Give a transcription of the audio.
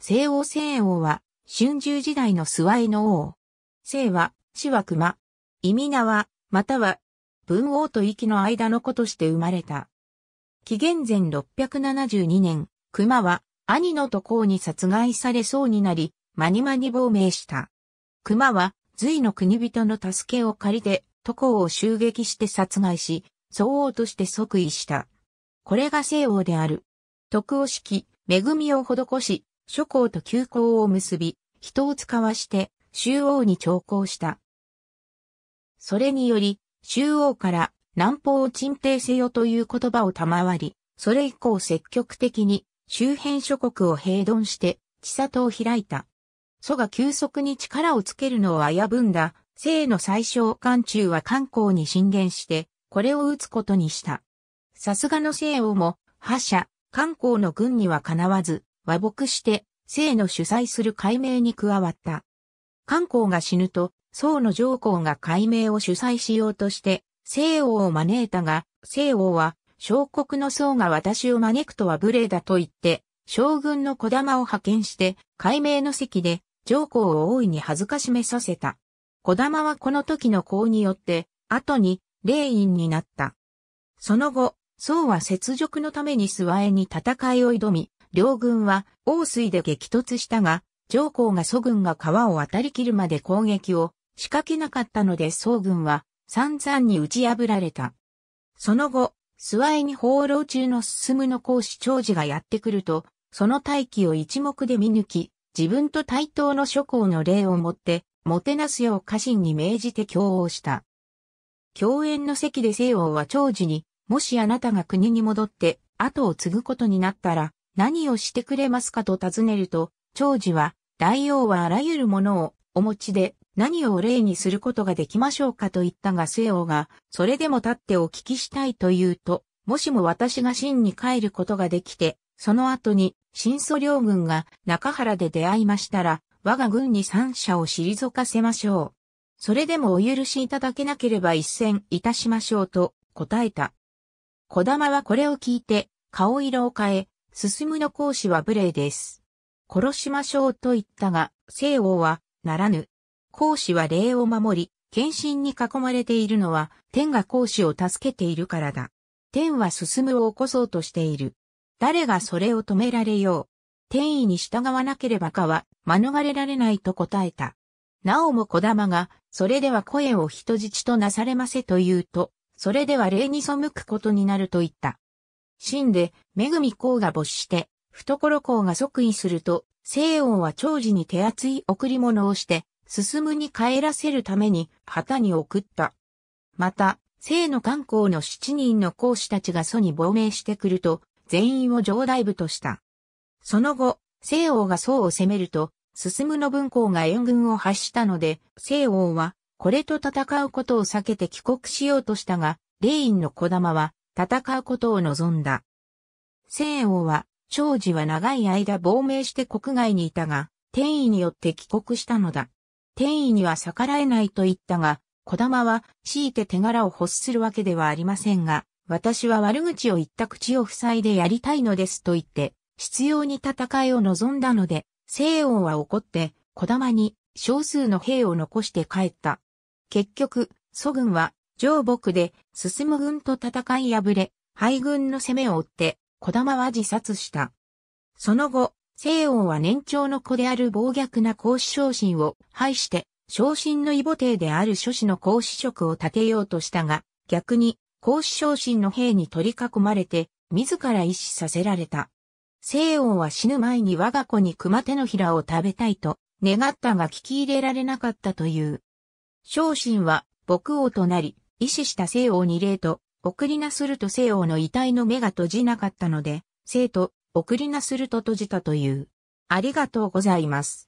西欧西王は、春秋時代の諏訪の王。西は、死は熊。意味名は、または、文王と息の間の子として生まれた。紀元前672年、熊は、兄の渡航に殺害されそうになり、まにまに亡命した。熊は、隋の国人の助けを借りて、渡航を襲撃して殺害し、総王として即位した。これが西王である。徳を敷き、恵みを施し、諸侯と旧交を結び、人を使わして周王に徴行した。それにより、周王から南方を鎮定せよという言葉を賜り、それ以降積極的に周辺諸国を平丼して地里を開いた。祖が急速に力をつけるのを危ぶんだ、聖の最小漢中は漢光に進言して、これを打つことにした。さすがの西王も、覇者、観光の軍にはかなわず、和睦して、姓の主催する改名に加わった。漢光が死ぬと、宋の上皇が改名を主催しようとして、西王を招いたが、西王は、小国の宋が私を招くとは無礼だと言って、将軍の小玉を派遣して、改名の席で、上皇を大いに恥ずかしめさせた。小玉はこの時の功によって、後に、霊院になった。その後、宋は雪辱のために諏訪へに戦いを挑み、両軍は王水で激突したが、上皇が蘇軍が川を渡り切るまで攻撃を仕掛けなかったので総軍は散々に打ち破られた。その後、諏訪に放浪中の進むの講子長寿がやってくると、その大機を一目で見抜き、自分と対等の諸侯の礼をもって、もてなすよう家臣に命じて共応した。共演の席で西王は長寿に、もしあなたが国に戻って、後を継ぐことになったら、何をしてくれますかと尋ねると、長寿は、大王はあらゆるものをお持ちで、何をお礼にすることができましょうかと言ったが西王が、それでも立ってお聞きしたいと言うと、もしも私が真に帰ることができて、その後に、新祖領軍が中原で出会いましたら、我が軍に三者を退かせましょう。それでもお許しいただけなければ一戦いたしましょうと答えた。小玉はこれを聞いて、顔色を変え、進むの講師は無礼です。殺しましょうと言ったが、西王は、ならぬ。講師は礼を守り、献身に囲まれているのは、天が講師を助けているからだ。天は進むを起こそうとしている。誰がそれを止められよう。天意に従わなければかは、免れられないと答えた。なおも小玉が、それでは声を人質となされませと言うと、それでは礼に背くことになると言った。死んで、恵公が没して、懐公が即位すると、西王は長寿に手厚い贈り物をして、進むに帰らせるために旗に送った。また、聖の観光の七人の公師たちが祖に亡命してくると、全員を上大部とした。その後、西王が祖を攻めると、進むの文公が援軍を発したので、西王は、これと戦うことを避けて帰国しようとしたが、霊院の小玉は、戦うことを望んだ。西王は、長寿は長い間亡命して国外にいたが、天意によって帰国したのだ。天意には逆らえないと言ったが、小玉は強いて手柄を欲するわけではありませんが、私は悪口を言った口を塞いでやりたいのですと言って、必要に戦いを望んだので、西王は怒って、小玉に少数の兵を残して帰った。結局、祖軍は上僕で進む軍と戦い敗れ、敗軍の攻めを追って、小玉は自殺した。その後、西王は年長の子である暴虐な孔子昇進を廃して、昇進の異母帝である諸子の孔子職を立てようとしたが、逆に孔子昇進の兵に取り囲まれて、自ら一死させられた。西王は死ぬ前に我が子に熊手のひらを食べたいと願ったが聞き入れられなかったという。昇進は牧王となり、意志した西欧に礼と、送りなすると西欧の遺体の目が閉じなかったので、生と、送りなすると閉じたという。ありがとうございます。